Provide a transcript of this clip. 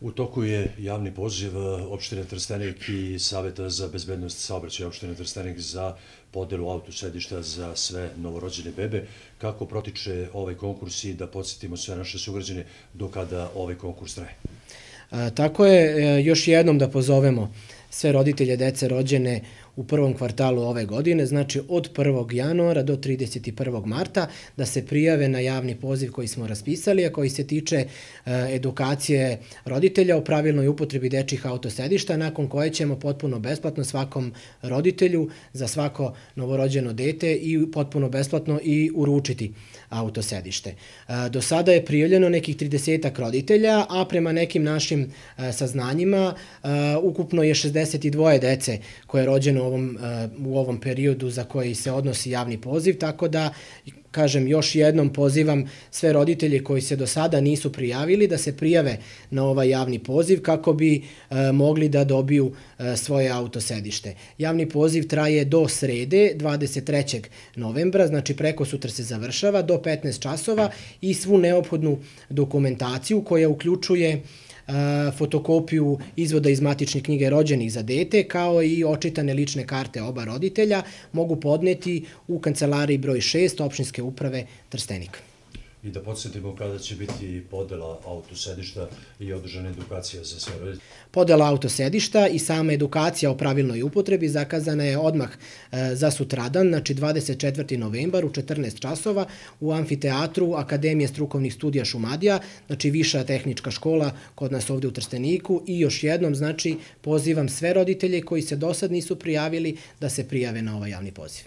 U toku je javni poziv eh, opštine Trstenik i Saveta za bezbednost saobraćaja opštine Trstenik za podelu autosedišta za sve novorođene bebe. Kako protiče ovaj konkurs i da podsjetimo sve naše sugrađene do kada ovaj konkurs traje? Eh, tako je, eh, još jednom da pozovemo sve roditelje dece rođene u prvom kvartalu ove godine, znači od 1. januara do 31. marta, da se prijave na javni poziv koji smo raspisali, a koji se tiče e, edukacije roditelja o pravilnoj upotrebi dečjih autosedišta, nakon koje ćemo potpuno besplatno svakom roditelju za svako novorođeno dete i potpuno besplatno i uručiti autosedište. E, do sada je prijavljeno nekih 30 roditelja, a prema nekim našim e, saznanjima ukupno je 62 dece koje je rođeno u ovom, e, u ovom periodu za koji se odnosi javni poziv, tako da kažem još jednom pozivam sve roditelje koji se do sada nisu prijavili da se prijave na ovaj javni poziv kako bi e, mogli da dobiju e, svoje autosedište. Javni poziv traje do srede 23. novembra, znači preko sutra se završava do 15 časova i svu neophodnu dokumentaciju koja uključuje fotokopiju izvoda iz matične knjige rođenih za dete, kao i očitane lične karte oba roditelja, mogu podneti u kancelariji broj 6 opštinske uprave Trstenika i da podsjetimo kada će biti podela autosedišta i održana edukacija za sve roditelje. Podela autosedišta i sama edukacija o pravilnoj upotrebi zakazana je odmah e, za sutradan, znači 24. novembar u 14 časova u Amfiteatru Akademije strukovnih studija Šumadija, znači viša tehnička škola kod nas ovde u Trsteniku i još jednom, znači, pozivam sve roditelje koji se do sad nisu prijavili da se prijave na ovaj javni poziv.